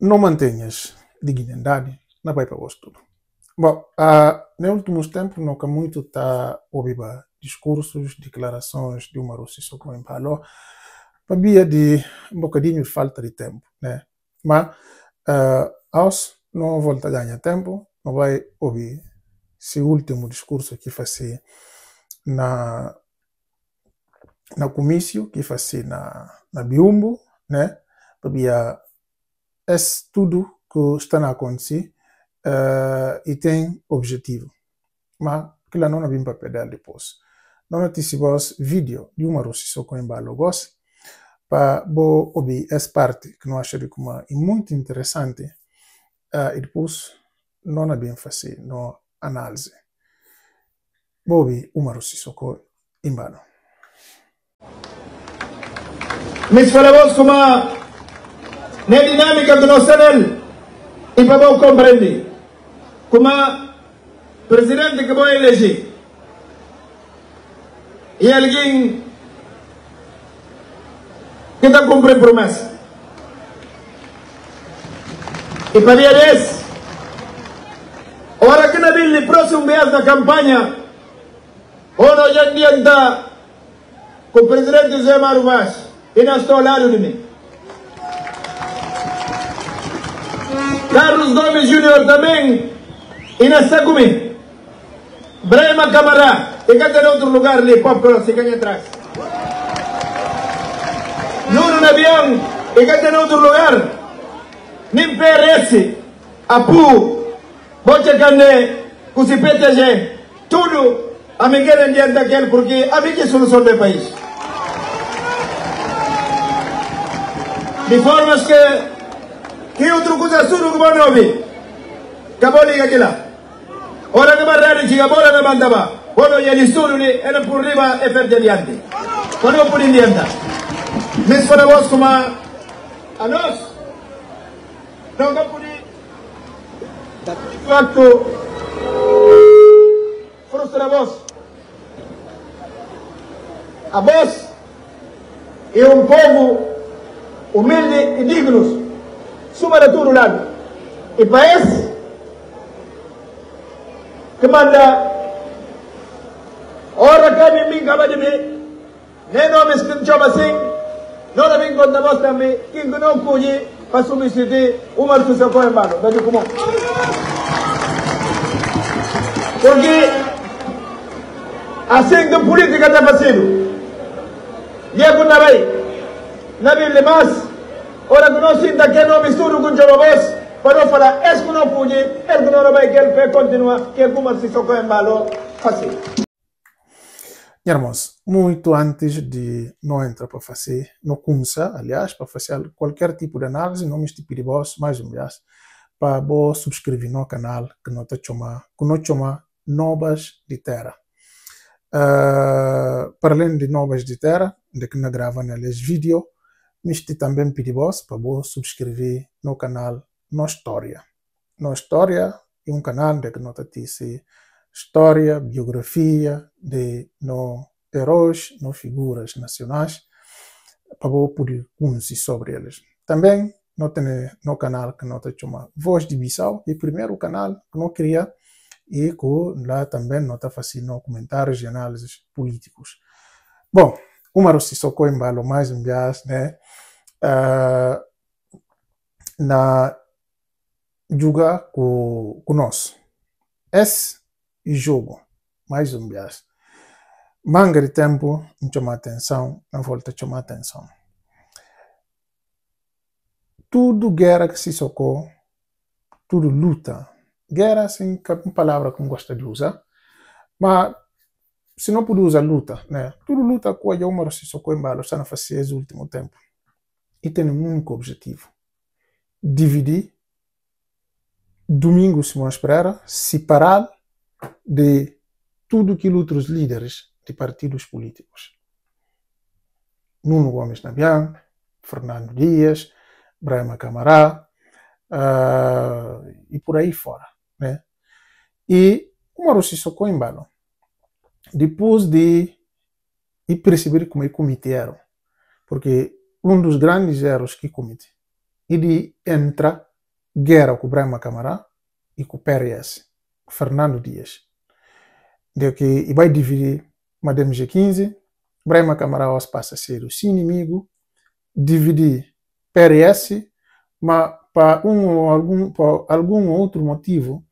não mantenhas dignidade, não vai para o tudo. Bom, uh, nos últimos tempos, nunca muito está ouvindo discursos, declarações de uma Rússia só como falou, havia de um bocadinho de falta de tempo, né? Mas, uh, aos não volta a ganhar tempo, não vai ouvir esse último discurso que faci na na comício, que faci na, na Biumbo, né? Havia é tudo que está a acontecer uh, e tem objetivo. Mas que lá não é bem para perder depois. Não noticibos é tipo vídeo de uma russa só com embalo para bo ouvir essa parte que não achei como é muito interessante uh, e depois não é bem fácil no é análise. Vou ouvir uma russa só com embalo. Mis fellows, como na né, dinâmica que nós temos e para bom compreender como presidente que vou eleger e alguém que está cumprindo promessa e para eles ora que na Bíblia próximo mês da campanha ora já em dia com o presidente José Maruvas, Vaz e não estou ao lado de mim Carlos Gomes Júnior também. E na Sagumi. Brema Camará. E cadê outro lugar ali? Popcorn, se ganha é atrás. Nuno Navião. E cadê outro lugar? Nem PRS. Apu. Cané, Cane. CUSIPTG. Tudo. A Miguel em diante daquele, porque a minha solução do país. De formas que hiyo utukuza suru kubanobi kaboli kakila ora kama rani chiga bora na mandaba ono yeli suru ni ena purriba Quando deliante kono pulindienda mis para vos como a nós não de facto frustra voz. a voz é um povo humilde e digno. suma retour laal IPAES kamanda ora kami min kabadi mi neno miskin choma sing nona min god na basta mi king no kuji pasumi sidi umar tu sako embalo da jukumo porque asing de politika ta pasilu ye kunabai nabi limas Ora que não sinta que não mistura com o jorobês. Para não falar, é que não fugi, é que não vai que ele continua, que como se socorre malo. Fácil. Irmãos, muito antes de não entrar para fazer, não começar, aliás, para fazer qualquer tipo de análise, não me estipire vós, mais um aliás, para vos subscrever no canal que não te chama, que não chama Novas de Terra. Uh, para além de Novas de Terra, de que não grava, neles vídeo, mas também pedi vos para vos subscrever no canal No História. No História é um canal de é que nós história, biografia de no heróis, no figuras nacionais, para vos poder conhecer sobre eles. Também nota temos no canal que nota chama Voz de Bissau, e é primeiro canal que não cria e que lá também nota fazendo comentários e análises políticos. Bom, Umaru Sissoko Embalo mais um gás, né? Uh, na joga com, com Esse jogo, mais um gás. Manga de tempo, chama atenção, não volta chama atenção. Tudo guerra que se socou, tudo luta. Guerra, sim, é uma palavra que não gosta de usar, mas se não usar luta, né? Tudo luta com a Yoma Rossissoko Embalo está na fazer o último tempo. E tem um único objetivo. Dividir Domingo Simões Pereira, separar de tudo que outros líderes de partidos políticos. Nuno Gomes Nabian, Fernando Dias, Brahma Camará uh, ah, e por aí fora. Né? E o Maruci em Embalo depois de e perceber como ele é cometi erro. Porque um dos grandes erros que cometi é de entrar guerra com o Brahma Camará e com o PRS, Fernando Dias. De que e vai dividir uma DMG 15 Brahma Camará passa a ser o seu inimigo, dividir PRS, mas para um algum para algum outro motivo,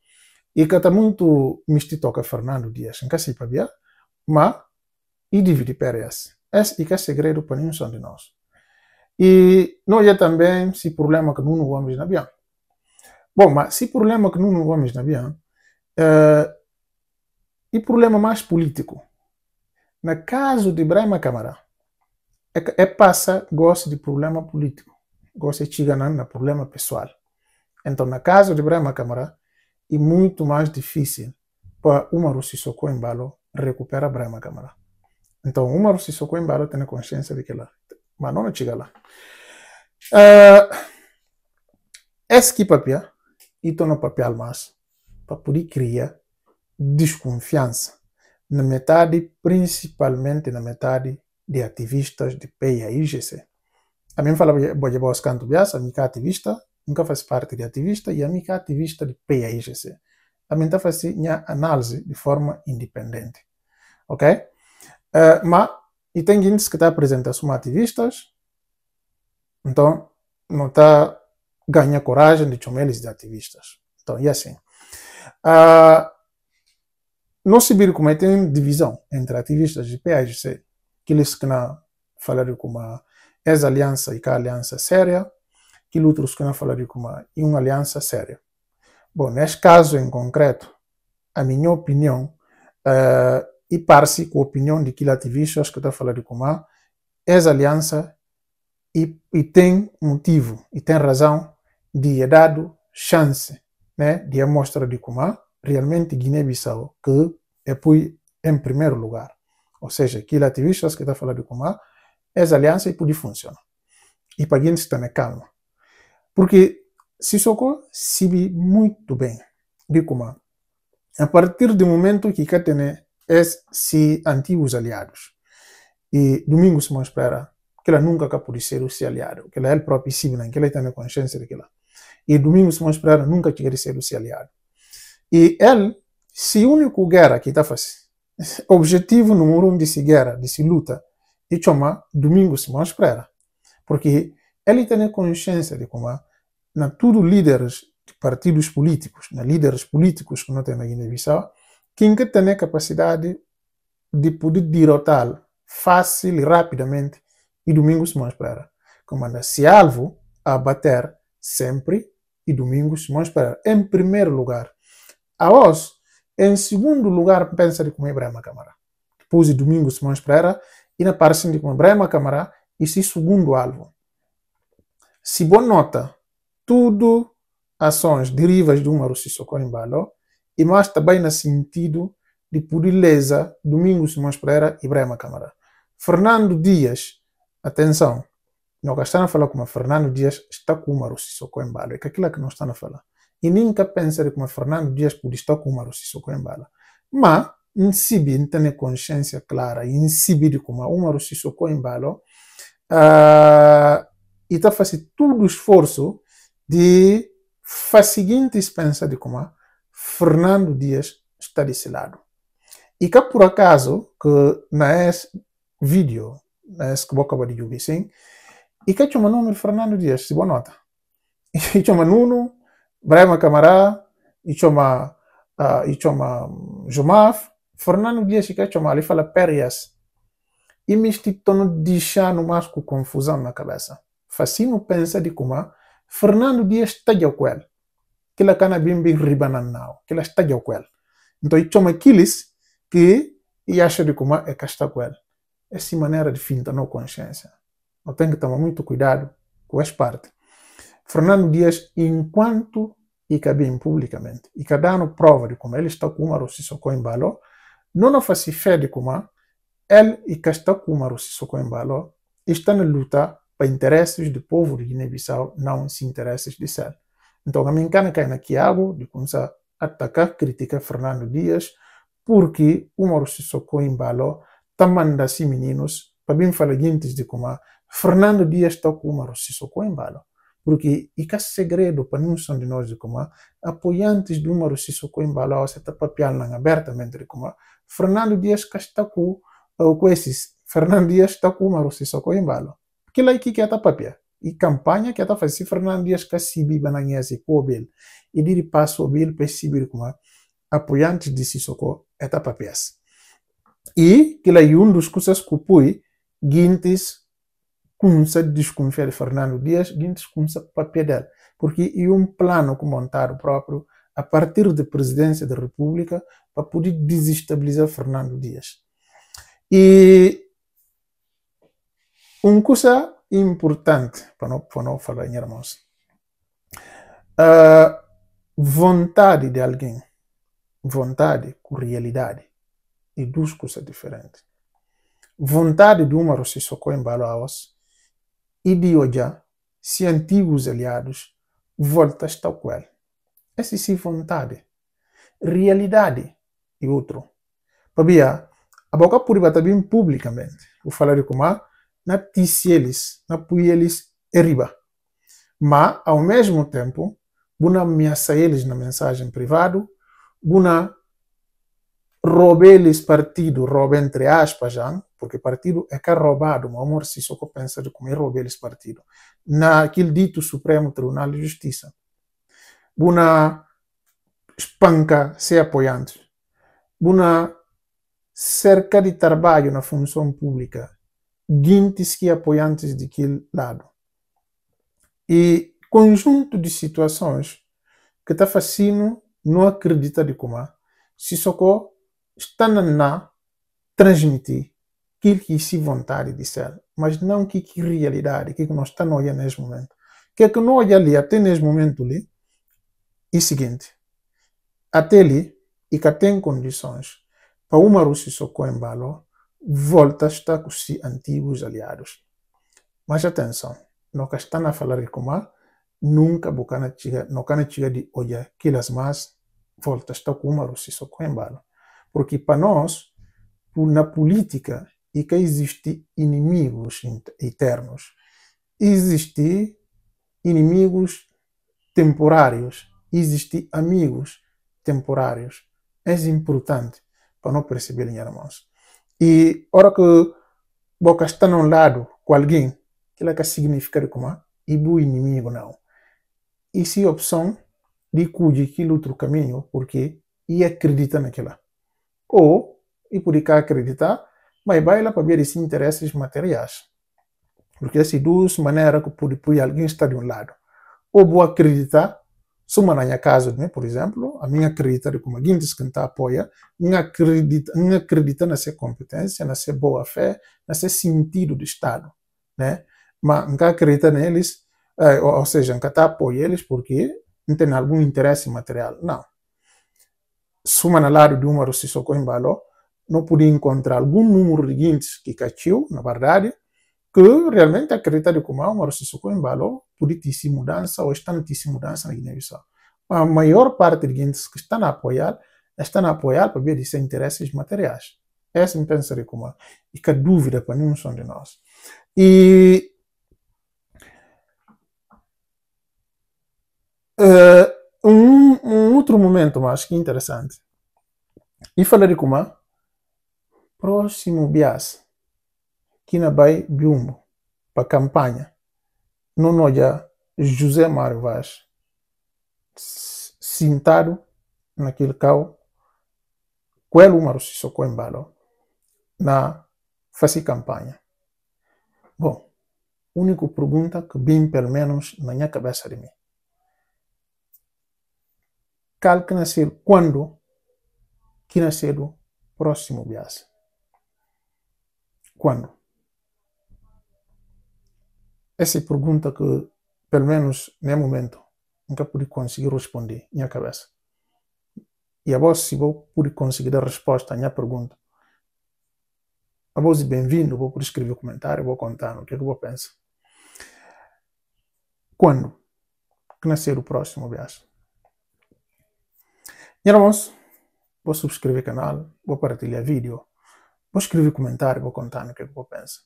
e que está muito misto toca Fernando Dias, não sei para ma i dividi per S. S é segredo para nenhum de nós. E não é também se problema que não vamos na bem. Bom, mas se problema que não vamos na bem, uh, e problema mais político. No caso de Brahma Kamara, é, passa gosta de problema político, gosta de chegar na problema pessoal. Então, no caso de Brahma Kamara, é muito mais difícil para uma Rússia socorrer embalo recupera a Brahma, camarada. Então, uma se só embora tem consciência de que lá. Mas não chega lá. Uh, ah, esse que papel, e no papel mais, para poder criar desconfiança na metade, principalmente na metade de ativistas de PIA IGC. A mim fala, vou levar os bias, a minha ativista, nunca faz parte de ativista, e a minha ativista de PIA IGC. A mim está fazendo análise de forma independente ok? Uh, eh, mas, e tem índices que está presente, são ativistas, então não está ganha coragem de chomeles de ativistas. Então, e assim. Uh, eh, no Sibir, como é, tem divisão entre ativistas de PAGC, aqueles que não falaram com uma ex-aliança e que a aliança séria, que outros que não falaram com uma, e uma aliança séria. Bom, neste caso em concreto, a minha opinião, uh, eh, e parece com a opinião de que acho que está a falar de é ex-aliança, e, e, tem motivo, e tem razão de é dado chance né, de amostra de Comar, realmente Guiné-Bissau, que é pui em primeiro lugar. Ou seja, que acho que está a falar de é ex-aliança e pode funcionar. E para se também calma. Porque se Sissoko se vi muito bem de Comar. A partir do momento que Katene esses antigos aliados. E domingo se mostrará que ele nunca pode ser o seu aliado, que ele é próprio síbina, que ele tem a consciência daquela. E domingo se mostrará nunca quer ser o seu aliado. E ele, se único guerra que está fazendo, objetivo número um desse guerra, desse luta, e é chama domingo se mostra Porque ele tem a consciência de como na tudo líderes de partidos políticos, na líderes políticos que não tem na Guiné-Bissau, quem que tem a capacidade de poder derrotá-lo fácil e rapidamente e domingos mostrar. Comanda se alvo a bater sempre e domingos mostrar. Em primeiro lugar, a voz Em segundo lugar, pensa de comer Brahma Câmara. Depois de domingos era e na parte de comer Brahma Câmara, esse segundo alvo. Se boa nota, tudo ações derivas de uma Arussi Socorro em e mais também no sentido de Purileza, Domingos Simões Pereira e Brema Câmara. Fernando Dias, atenção, não está a falar como Fernando Dias está com uma o Marusi embalo é que aquilo é que não está a falar. E nunca pensei como Fernando Dias pode estar com o Marusi embalo Mas, em si, tem consciência clara, em si, de como o Marusi Socoembala, uh, e está ah, fazer todo o esforço de fazer seguinte pensa de como Fernando Dias está desse lado. E cá por acaso, que na esse vídeo, na esse que eu acabo de jogar, sim, e cá chama nome de Fernando Dias, se boa nota. E chama Nuno, Brema Camará, e chama, uh, e chama hum, Jumaf, Fernando Dias, e cá chama ele fala Périas. E me estou deixando mais com confusão na cabeça. Fascino pensa de como Fernando Dias está de com ele que kila kana bimbi ribanan nao está stajo kwel então chama kilis que e acha de como é casta É essa maneira de finta não consciência eu tenho que tomar muito cuidado com essa parte Fernando Dias enquanto e cabem publicamente e cada ano prova de como ele está com uma rossa só em baló não faz fé de como ele e casta com uma rossa só em baló está na luta para interesses do povo de Guiné-Bissau não se interesses de céu. Então a Americana cai na algo de começar a atacar, criticar Fernando Dias, porque o Maurício Socorro embalou, está mandando assim meninos, para bem falar antes de como Fernando Dias está com o Maurício Socorro embalou. Porque e que é segredo para não são de nós de como apoiantes do Maurício Socorro embalou, você está papiando abertamente de como Fernando Dias que está com, com esses, Fernando Dias está com o Maurício Socorro embalou. É que lá que é está papiando e que kampanya ke ata se Fernando Dias Cassibi, Bananese bananyasi ko bel i diri paso bel pe sibir como apoiante de Sissoko eta papias e que lá um dos coisas que Pui, guintes começa a desconfiar de Fernando Dias, guintes começa a dela porque e um plano que montaram próprio a partir da presidência da República para poder desestabilizar Fernando Dias. E um coisa importante, para não, para não falar em irmãos. Uh, vontade de alguém. Vontade com realidade. E duas coisas diferentes. Vontade de uma Rossissoko em Balaos e de Oja, se antigos aliados, volta tal qual. Essa é vontade. Realidade e outro. ver a boca pública também publicamente. Vou falar de como na né? tissieles, na puieles e né? riba. Mas, ao mesmo tempo, buna ameaça eles na mensagem privado, buna roube eles partido, rouba entre aspas, já, porque partido é que é roubado, meu amor se só pensa de comer rouba eles partido. Naquele dito Supremo Tribunal de Justiça, buna espanca se apoiante, buna cerca de trabalho na função pública que apoiantes daquele lado. E conjunto de situações que está fazendo não acredita de como se socorro está na transmitir aquilo que se vontade disser mas não que, que realidade, que, que nós está olhando neste momento. que é que não olha ali, até neste momento ali, e seguinte, até ali, e que tem condições para uma Rússia socorro em valor, volta a estar com os antigos aliados. Mas atenção, que está a falar de como nunca bocana chega, nunca chega de olhar que as más volta a estar com uma Rússia só com embalo. Porque para nós, na política, e que existe inimigos eternos, existe inimigos temporários, existe amigos temporários. É importante para não perceber, irmãos. E hora que boca está num lado com alguém, aquilo que significa como ibu inimigo não. E se opção de cuide aquele outro caminho, porque e acredita naquela. Ou, e por cá acreditar, mas vai lá para ver esses interesses materiais. Porque essas duas maneiras que pode, pode alguém está de um lado. Ou vou acreditar suma na minha casa, né, por exemplo, a minha acredita como alguém guindes que está apoia, não acredita, não acredita na sua competência, na sua boa fé, na seu sentido de Estado, né? Mas não acredita neles, eh, ou seja, não está apoia eles porque não tem algum interesse material, não. Suma na lado de uma, se socorre em valor, não podia encontrar algum número de guindes que caiu, na verdade, que realmente a como de se socou em embalo política mudança ou está notícia mudança na Guiné-Bissau. A maior parte de gente que está a apoiar, está a apoiar para ver de seus interesses materiais. Essa é a de como eh, E que a dúvida para nenhum são de nós. E uh, um, um, outro momento, acho que interessante. E falar de como próximo bias Kina vai Biumbo para a campanha. Não olha José Mário Vaz sentado naquele carro com ele Mário Sissoko embalo na fazer campanha. Bom, única pergunta que bem pelo menos na minha cabeça de mim. Cal que nasceu quando que nasceu próximo bias? Quando? Essa é a pergunta que, pelo menos, no momento, nunca pude conseguir responder na minha cabeça. E a voz, se vou pude conseguir a resposta à minha pergunta, a voz bem-vindo, vou poder escrever um comentário, vou contar o que é que eu pensar. Quando? Que nascer o próximo, viagem E irmãos, vou subscrever o canal, vou partilhar vídeo, vou escrever comentário, vou contar o que é que eu pensar.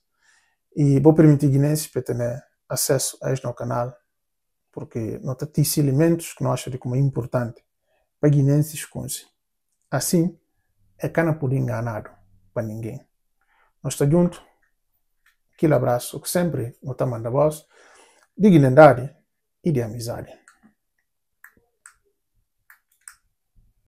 E vou permitir guinenses para ter né, acesso a este canal, porque nota esses elementos que nós achamos como é importante para guinenses conhecer. Assim, é cana por enganado para ninguém. Nós estamos juntos. Aquele abraço que sempre nos manda a voz de guinendade e de amizade.